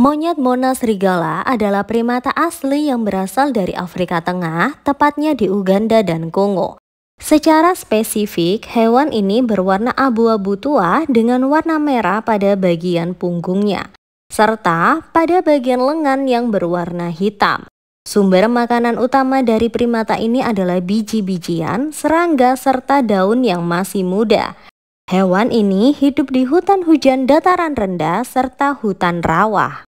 Monyet Mona serigala adalah primata asli yang berasal dari Afrika Tengah, tepatnya di Uganda dan Kongo. Secara spesifik, hewan ini berwarna abu-abu tua dengan warna merah pada bagian punggungnya, serta pada bagian lengan yang berwarna hitam. Sumber makanan utama dari primata ini adalah biji-bijian, serangga, serta daun yang masih muda. Hewan ini hidup di hutan hujan dataran rendah serta hutan rawa.